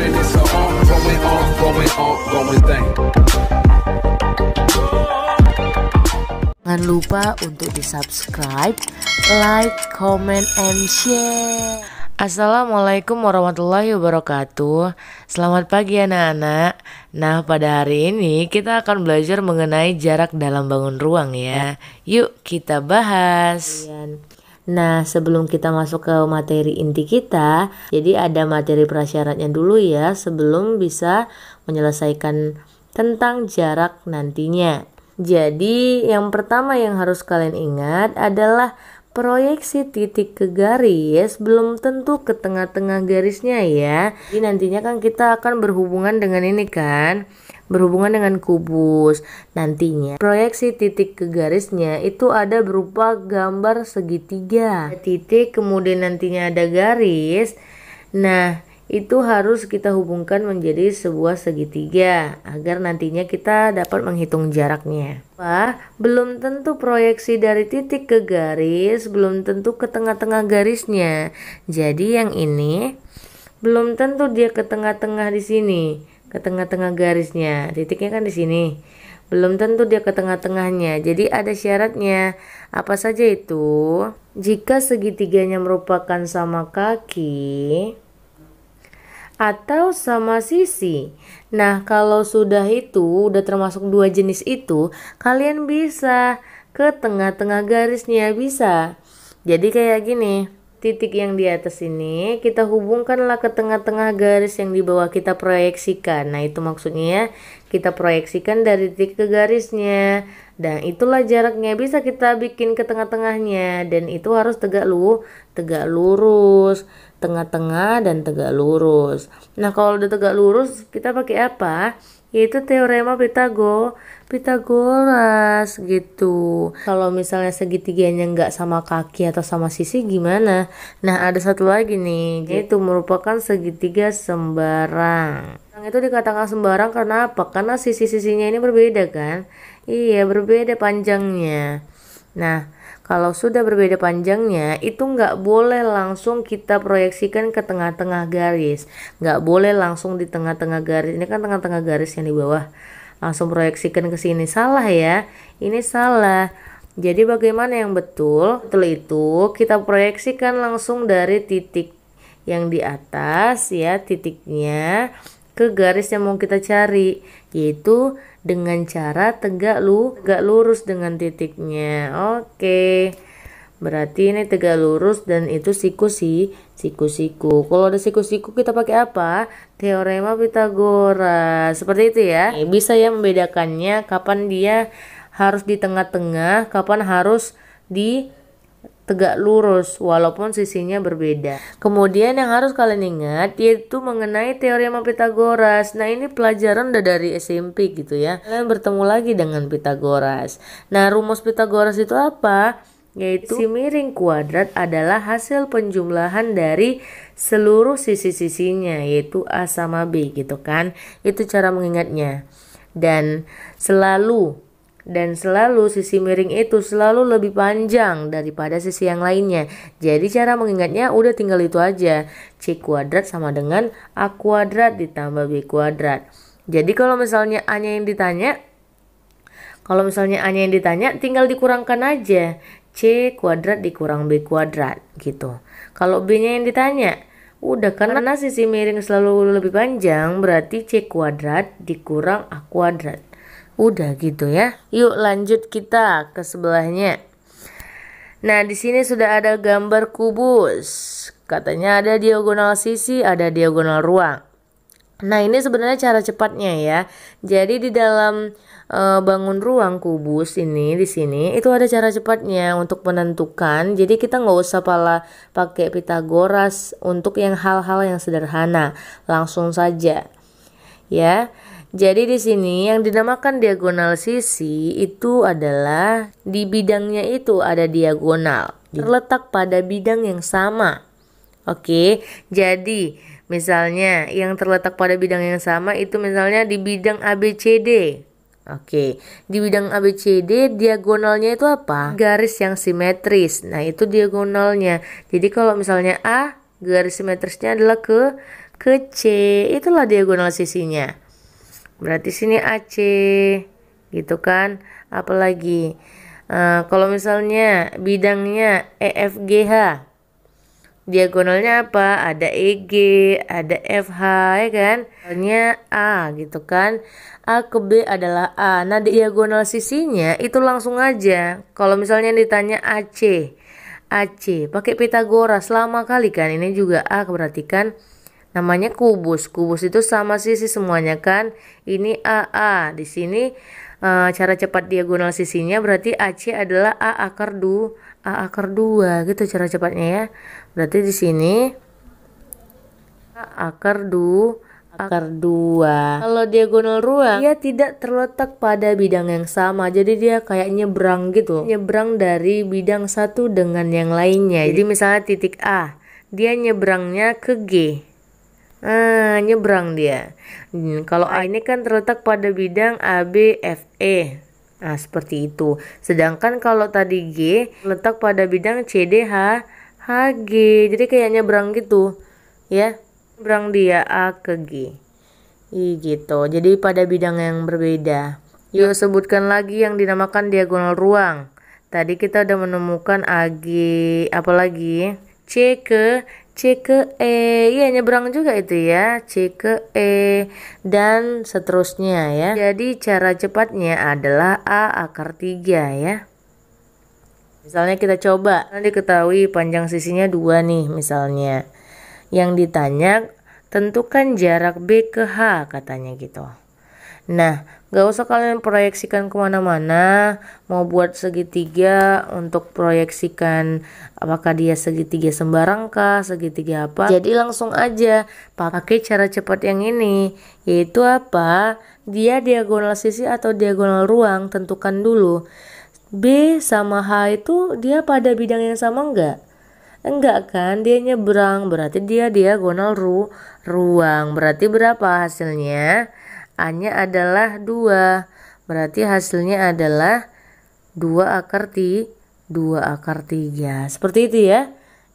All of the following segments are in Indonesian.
it's an going on going thing. Jangan lupa untuk di subscribe, like, comment, and share. Assalamualaikum warahmatullahi wabarakatuh Selamat pagi anak-anak Nah pada hari ini kita akan belajar mengenai jarak dalam bangun ruang ya Yuk kita bahas Nah, sebelum kita masuk ke materi inti kita, jadi ada materi prasyaratnya dulu ya sebelum bisa menyelesaikan tentang jarak nantinya. Jadi, yang pertama yang harus kalian ingat adalah proyeksi titik ke garis belum tentu ke tengah-tengah garisnya ya. Jadi nantinya kan kita akan berhubungan dengan ini kan, berhubungan dengan kubus. Nantinya proyeksi titik ke garisnya itu ada berupa gambar segitiga. Titik kemudian nantinya ada garis. Nah, itu harus kita hubungkan menjadi sebuah segitiga agar nantinya kita dapat menghitung jaraknya. Wah, belum tentu proyeksi dari titik ke garis, belum tentu ke tengah-tengah garisnya. Jadi yang ini belum tentu dia ke tengah-tengah di sini, ke tengah-tengah garisnya. Titiknya kan di sini. Belum tentu dia ke tengah-tengahnya. Jadi ada syaratnya. Apa saja itu? Jika segitiganya merupakan sama kaki, atau sama sisi. Nah, kalau sudah itu udah termasuk dua jenis itu, kalian bisa ke tengah-tengah garisnya bisa. Jadi kayak gini, titik yang di atas ini kita hubungkanlah ke tengah-tengah garis yang di bawah kita proyeksikan. Nah, itu maksudnya ya kita proyeksikan dari titik ke garisnya. Dan itulah jaraknya bisa kita bikin ke tengah-tengahnya dan itu harus tegak lu, tegak lurus tengah-tengah dan tegak lurus. Nah, kalau udah tegak lurus, kita pakai apa? Yaitu teorema Pitago, Pitagoras gitu. Kalau misalnya segitiganya nggak sama kaki atau sama sisi gimana? Nah, ada satu lagi nih, yaitu merupakan segitiga sembarang. Yang itu dikatakan sembarang karena apa? Karena sisi-sisinya ini berbeda kan? Iya, berbeda panjangnya. Nah, kalau sudah berbeda panjangnya, itu nggak boleh langsung kita proyeksikan ke tengah-tengah garis. Nggak boleh langsung di tengah-tengah garis. Ini kan tengah-tengah garis yang di bawah. Langsung proyeksikan ke sini. Salah ya. Ini salah. Jadi bagaimana yang betul? Betul itu kita proyeksikan langsung dari titik yang di atas ya titiknya ke garis yang mau kita cari yaitu dengan cara tegak lu tegak lurus dengan titiknya oke berarti ini tegak lurus dan itu siku si siku siku kalau ada siku siku kita pakai apa teorema Pitagoras seperti itu ya bisa ya membedakannya kapan dia harus di tengah-tengah kapan harus di tegak lurus walaupun sisinya berbeda. Kemudian yang harus kalian ingat yaitu mengenai teori teorema Pitagoras. Nah, ini pelajaran udah dari SMP gitu ya. Kalian bertemu lagi dengan Pitagoras. Nah, rumus Pitagoras itu apa? Yaitu si miring kuadrat adalah hasil penjumlahan dari seluruh sisi-sisinya yaitu A sama B gitu kan. Itu cara mengingatnya. Dan selalu dan selalu sisi miring itu selalu lebih panjang daripada sisi yang lainnya. Jadi cara mengingatnya udah tinggal itu aja. C kuadrat sama dengan A kuadrat ditambah B kuadrat. Jadi kalau misalnya A-nya yang ditanya, kalau misalnya A-nya yang ditanya tinggal dikurangkan aja. C kuadrat dikurang B kuadrat gitu. Kalau B-nya yang ditanya, Udah karena sisi miring selalu lebih panjang berarti C kuadrat dikurang A kuadrat. Udah gitu ya. Yuk lanjut kita ke sebelahnya. Nah, di sini sudah ada gambar kubus. Katanya ada diagonal sisi, ada diagonal ruang. Nah, ini sebenarnya cara cepatnya ya. Jadi di dalam e, bangun ruang kubus ini di sini itu ada cara cepatnya untuk menentukan. Jadi kita nggak usah pala pakai Pitagoras untuk yang hal-hal yang sederhana, langsung saja. Ya. Jadi di sini yang dinamakan diagonal sisi itu adalah di bidangnya itu ada diagonal terletak pada bidang yang sama. Oke, jadi misalnya yang terletak pada bidang yang sama itu misalnya di bidang ABCD. Oke, di bidang ABCD diagonalnya itu apa? Garis yang simetris. Nah, itu diagonalnya. Jadi kalau misalnya A, garis simetrisnya adalah ke ke C. Itulah diagonal sisinya berarti sini AC gitu kan apalagi uh, kalau misalnya bidangnya EFGH diagonalnya apa ada EG ada FH ya kan Misalnya A gitu kan A ke B adalah A nah diagonal sisinya itu langsung aja kalau misalnya ditanya AC AC pakai Pitagoras lama kali kan ini juga A berarti kan namanya kubus. Kubus itu sama sisi semuanya kan. Ini AA. Di sini e, cara cepat diagonal sisinya berarti AC adalah A akar 2, A akar dua gitu cara cepatnya ya. Berarti di sini A akar 2 akar dua Kalau diagonal ruang Dia tidak terletak pada bidang yang sama Jadi dia kayak nyebrang gitu Nyebrang dari bidang satu dengan yang lainnya Jadi misalnya titik A Dia nyebrangnya ke G Ah, nyebrang dia. Hmm, kalau A ini kan terletak pada bidang ABFE, Nah, seperti itu. Sedangkan kalau tadi G letak pada bidang CDH HG. Jadi kayak nyebrang gitu. Ya, nyebrang dia A ke G. I gitu. Jadi pada bidang yang berbeda. Yuk sebutkan lagi yang dinamakan diagonal ruang. Tadi kita udah menemukan AG, apalagi C ke C ke E. Iya nyebrang juga itu ya. C ke E dan seterusnya ya. Jadi cara cepatnya adalah A akar 3 ya. Misalnya kita coba, nanti ketahui panjang sisinya dua nih misalnya. Yang ditanya tentukan jarak B ke H katanya gitu. Nah, gak usah kalian proyeksikan kemana-mana, mau buat segitiga untuk proyeksikan apakah dia segitiga sembarang kah, segitiga apa. Jadi langsung aja pakai cara cepat yang ini, yaitu apa? Dia diagonal sisi atau diagonal ruang tentukan dulu. B sama H itu dia pada bidang yang sama enggak? Enggak kan, dia nyebrang, berarti dia diagonal ru ruang. Berarti berapa hasilnya? A-nya adalah 2. Berarti hasilnya adalah 2 akar tiga. 2 akar 3. Seperti itu ya.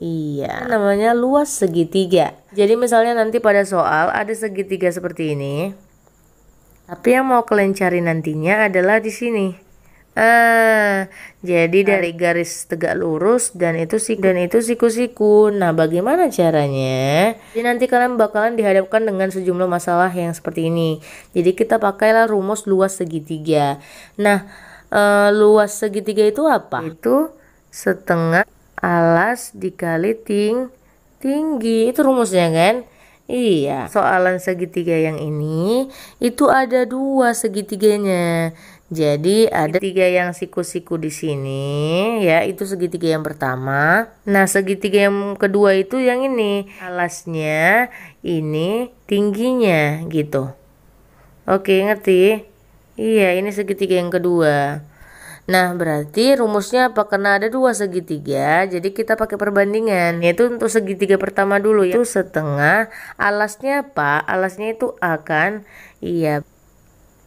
Iya. Namanya luas segitiga. Jadi misalnya nanti pada soal ada segitiga seperti ini. Tapi yang mau kalian cari nantinya adalah di sini. Ah, jadi nah. dari garis tegak lurus dan itu siku dan itu siku-siku. Nah, bagaimana caranya? Jadi nanti kalian bakalan dihadapkan dengan sejumlah masalah yang seperti ini. Jadi kita pakailah rumus luas segitiga. Nah, e, luas segitiga itu apa? Itu setengah alas dikali ting tinggi. Itu rumusnya kan? Iya. Soalan segitiga yang ini itu ada dua segitiganya. Jadi ada tiga yang siku-siku di sini ya itu segitiga yang pertama. Nah segitiga yang kedua itu yang ini alasnya ini tingginya gitu. Oke ngerti? Iya ini segitiga yang kedua. Nah berarti rumusnya apa? Karena ada dua segitiga jadi kita pakai perbandingan yaitu untuk segitiga pertama dulu ya. Itu setengah alasnya apa? Alasnya itu akan iya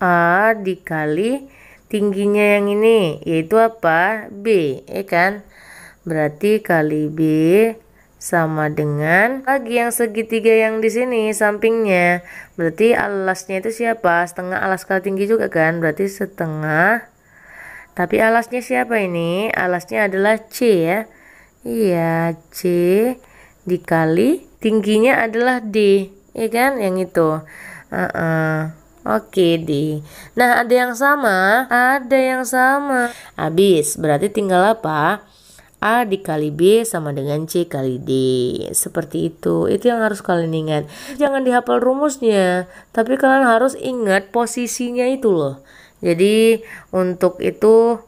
A dikali tingginya yang ini yaitu apa? B, ya kan? Berarti kali B sama dengan lagi yang segitiga yang di sini sampingnya. Berarti alasnya itu siapa? Setengah alas kali tinggi juga kan? Berarti setengah. Tapi alasnya siapa ini? Alasnya adalah C ya. Iya, C dikali tingginya adalah D, ya kan? Yang itu. Uh -uh. Oke deh. Nah, ada yang sama, ada yang sama. Habis, berarti tinggal apa? A dikali B sama dengan C kali D. Seperti itu. Itu yang harus kalian ingat. Jangan dihafal rumusnya, tapi kalian harus ingat posisinya itu loh. Jadi, untuk itu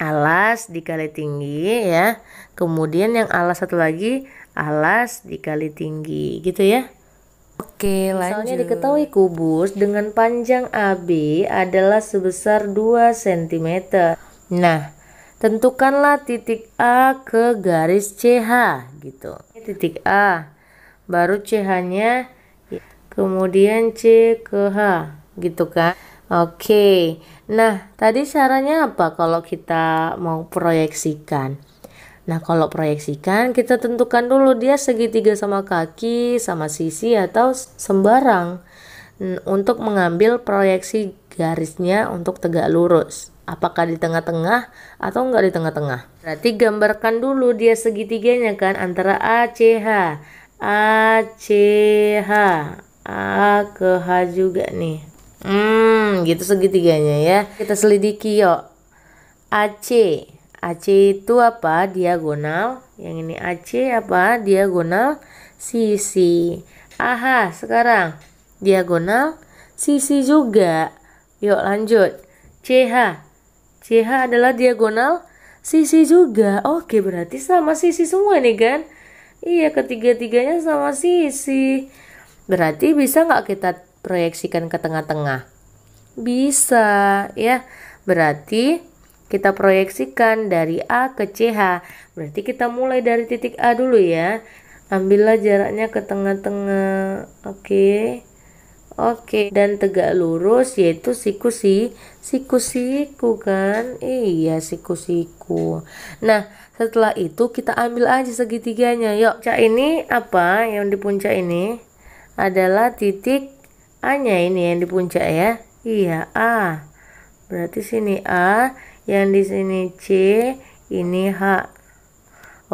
alas dikali tinggi ya. Kemudian yang alas satu lagi alas dikali tinggi gitu ya. Oke, lanjut. Misalnya diketahui kubus dengan panjang AB adalah sebesar 2 cm. Nah, tentukanlah titik A ke garis CH gitu. Titik A baru CH-nya kemudian C ke H gitu kan. Oke. Nah, tadi caranya apa kalau kita mau proyeksikan? Nah, kalau proyeksikan, kita tentukan dulu dia segitiga sama kaki, sama sisi, atau sembarang untuk mengambil proyeksi garisnya untuk tegak lurus. Apakah di tengah-tengah atau enggak di tengah-tengah? Berarti gambarkan dulu dia segitiganya kan antara A, C, H. A C, H. A ke H juga nih. Hmm, gitu segitiganya ya. Kita selidiki yuk. A, C. AC itu apa? Diagonal. Yang ini AC apa? Diagonal sisi. Aha, ah, sekarang diagonal sisi juga. Yuk lanjut. CH. CH adalah diagonal sisi juga. Oke, berarti sama sisi semua nih kan? Iya, ketiga-tiganya sama sisi. Berarti bisa nggak kita proyeksikan ke tengah-tengah? Bisa, ya. Berarti kita proyeksikan dari A ke CH. Berarti kita mulai dari titik A dulu ya. Ambillah jaraknya ke tengah-tengah. Oke. Oke, dan tegak lurus yaitu siku-si, siku-siku kan? Iya, siku-siku. Nah, setelah itu kita ambil aja segitiganya. Yuk, cak ini apa yang di puncak ini? Adalah titik A-nya ini yang di puncak ya. Iya, A. Berarti sini A, yang di sini C, ini H.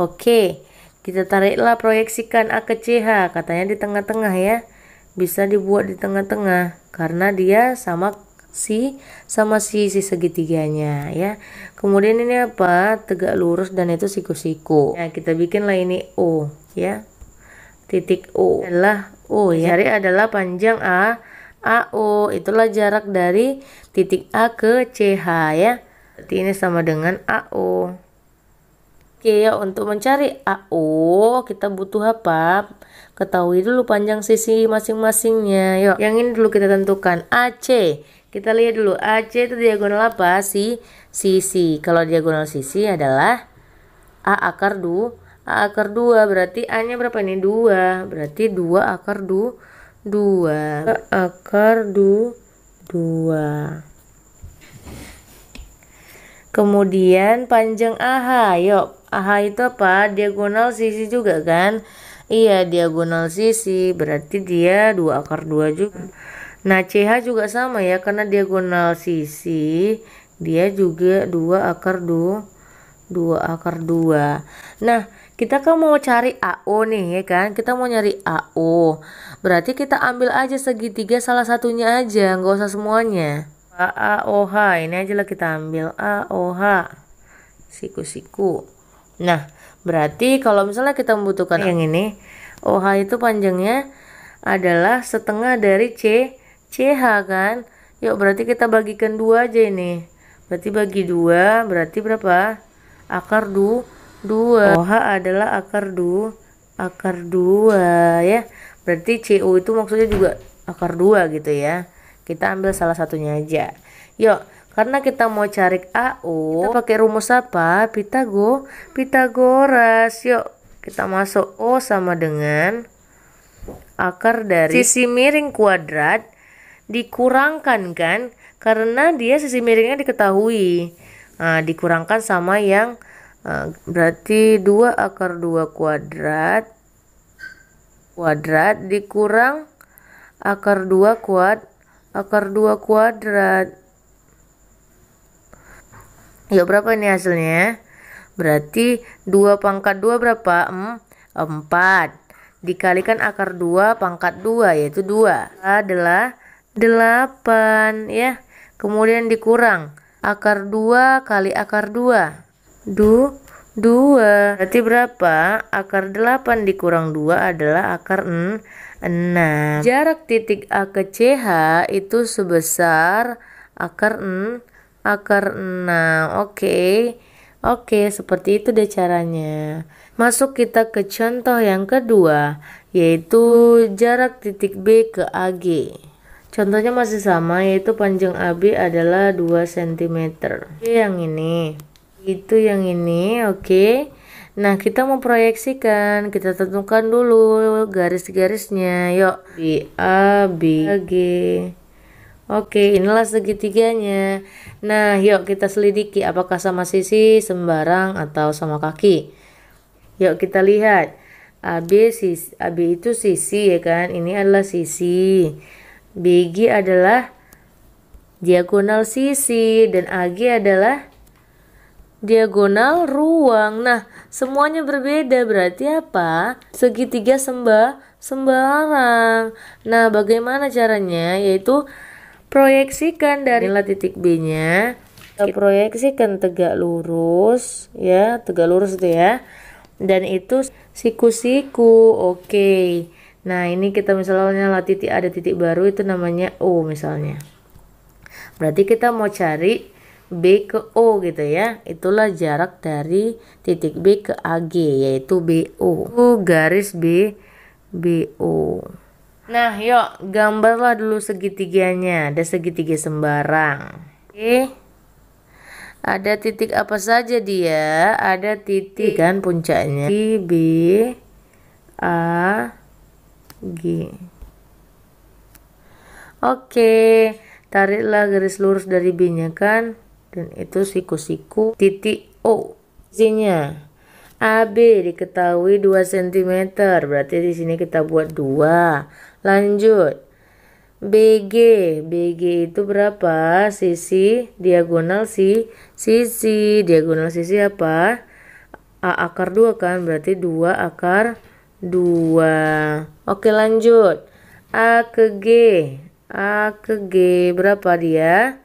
Oke, kita tariklah proyeksikan A ke CH, katanya di tengah-tengah ya. Bisa dibuat di tengah-tengah karena dia sama si sama si si segitiganya ya. Kemudian ini apa? Tegak lurus dan itu siku-siku. Nah, kita bikinlah ini O ya. Titik O adalah O ya. Jari iya. adalah panjang A AO itulah jarak dari titik A ke CH ya. Berarti ini sama dengan AO. Oke ya, untuk mencari AO kita butuh apa? Ketahui dulu panjang sisi masing-masingnya. Yuk, yang ini dulu kita tentukan AC. Kita lihat dulu AC itu diagonal apa? sih? sisi. Kalau diagonal sisi adalah A akar 2, A akar 2 berarti A-nya berapa ini? 2. Berarti 2 akar 2 2. A akar 2 2. Kemudian panjang AH, yuk. AH itu apa? Diagonal sisi juga kan? Iya, diagonal sisi. Berarti dia dua akar dua juga. Nah, CH juga sama ya, karena diagonal sisi dia juga dua akar dua, dua akar dua. nah kita kan mau cari AO nih ya kan kita mau nyari AO berarti kita ambil aja segitiga salah satunya aja nggak usah semuanya A O H ini aja lah kita ambil A O H siku-siku nah berarti kalau misalnya kita membutuhkan iya. yang ini O H itu panjangnya adalah setengah dari C C H kan yuk berarti kita bagikan dua aja ini berarti bagi dua berarti berapa akar du dua O H adalah akar du akar dua ya berarti U itu maksudnya juga akar dua gitu ya kita ambil salah satunya aja. Yuk, karena kita mau cari AU, kita pakai rumus apa? Pitago, Pitagoras. Yuk, kita masuk O sama dengan akar dari sisi miring kuadrat dikurangkan kan? Karena dia sisi miringnya diketahui. Nah, dikurangkan sama yang eh, berarti 2 akar 2 kuadrat kuadrat dikurang akar 2 kuadrat akar 2 kuadrat ya berapa ini hasilnya ya? berarti 2 pangkat 2 berapa hmm, 4 dikalikan akar 2 pangkat 2 yaitu 2 adalah 8 ya kemudian dikurang akar 2 kali akar 2 du 2 berarti berapa akar 8 dikurang 2 adalah akar 6 6. Jarak titik A ke CH itu sebesar akar N akar 6. Oke. Okay. Oke, okay, seperti itu deh caranya. Masuk kita ke contoh yang kedua, yaitu jarak titik B ke AG. Contohnya masih sama, yaitu panjang AB adalah 2 cm. Oke, Yang ini, itu yang ini, oke. Okay. Nah, kita mau proyeksikan kita tentukan dulu garis-garisnya. Yuk, di A, B, G. Oke, inilah segitiganya. Nah, yuk kita selidiki apakah sama sisi, sembarang, atau sama kaki. Yuk kita lihat. AB sisi, AB itu sisi ya kan. Ini adalah sisi. BG adalah diagonal sisi dan AG adalah diagonal ruang. Nah, semuanya berbeda berarti apa? Segitiga sembah sembarang. Nah, bagaimana caranya? Yaitu proyeksikan dari nilai titik B-nya kita proyeksikan tegak lurus ya, tegak lurus itu ya. Dan itu siku-siku. Oke. Nah, ini kita misalnya lah titik ada titik baru itu namanya O misalnya. Berarti kita mau cari B ke O gitu ya. Itulah jarak dari titik B ke AG yaitu BO. O. garis B BO. Nah, yuk gambarlah dulu segitiganya. Ada segitiga sembarang. Oke. Ada titik apa saja dia? Ada titik kan puncaknya. B, B A G. Oke, tariklah garis lurus dari B-nya kan dan itu siku-siku titik O. Isinya AB diketahui 2 cm, berarti di sini kita buat 2. Lanjut. BG, BG itu berapa? Sisi diagonal si sisi diagonal sisi apa? A akar 2 kan, berarti 2 akar 2. Oke, lanjut. A ke G. A ke G berapa dia?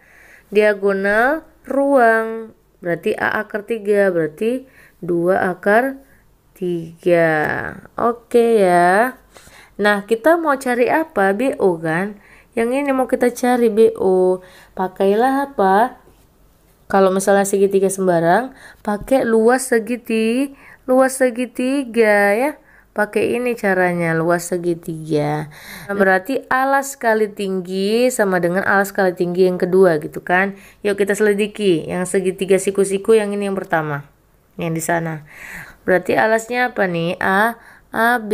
Diagonal ruang berarti A akar 3 berarti 2 akar 3 oke ya nah kita mau cari apa BO kan yang ini mau kita cari BO pakailah apa kalau misalnya segitiga sembarang pakai luas segitiga luas segitiga ya pakai ini caranya luas segitiga berarti alas kali tinggi sama dengan alas kali tinggi yang kedua gitu kan yuk kita selidiki yang segitiga siku-siku yang ini yang pertama yang di sana berarti alasnya apa nih A A B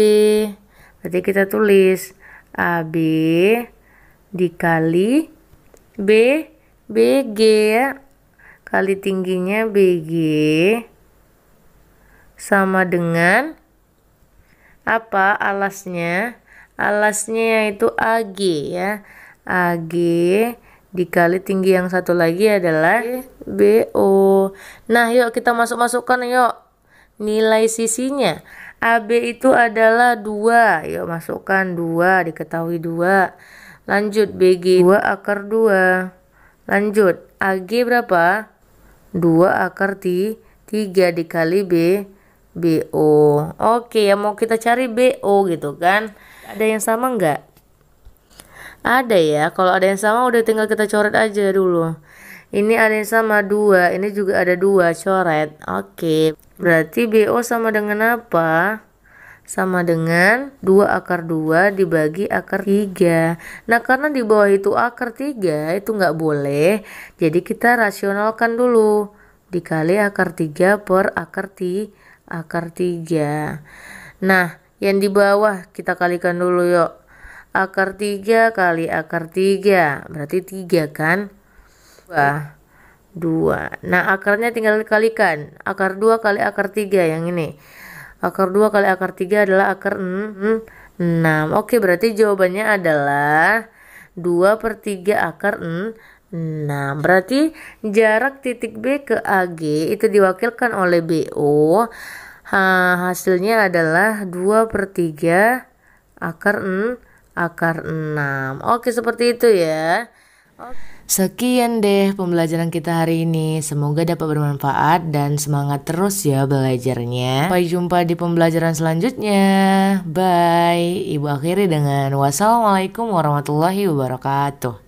berarti kita tulis A B dikali B B G ya. kali tingginya BG sama dengan apa alasnya? Alasnya yaitu AG ya. AG dikali tinggi yang satu lagi adalah BO. Nah, yuk kita masuk-masukkan yuk nilai sisinya. AB itu adalah 2. Yuk masukkan 2, diketahui 2. Lanjut BG 2 akar 2. Lanjut AG berapa? 2 akar 3 dikali B BO. Oke, ya mau kita cari BO gitu kan. Ada yang sama enggak? Ada ya. Kalau ada yang sama udah tinggal kita coret aja dulu. Ini ada yang sama dua, ini juga ada dua coret. Oke. Berarti BO sama dengan apa? sama dengan 2 akar 2 dibagi akar 3 nah karena di bawah itu akar 3 itu nggak boleh jadi kita rasionalkan dulu dikali akar 3 per akar 3 akar 3. Nah, yang di bawah kita kalikan dulu yuk. Akar 3 kali akar 3, berarti 3 kan? 2. 2. Nah, akarnya tinggal dikalikan. Akar 2 kali akar 3 yang ini. Akar 2 kali akar 3 adalah akar 6. Oke, berarti jawabannya adalah 2 per 3 akar 6. Nah, berarti jarak titik B ke AG itu diwakilkan oleh BO. Ha, hasilnya adalah 2 per 3 akar n akar 6. Oke, seperti itu ya. Sekian deh pembelajaran kita hari ini. Semoga dapat bermanfaat dan semangat terus ya belajarnya. Sampai jumpa di pembelajaran selanjutnya. Bye. Ibu akhiri dengan wassalamualaikum warahmatullahi wabarakatuh.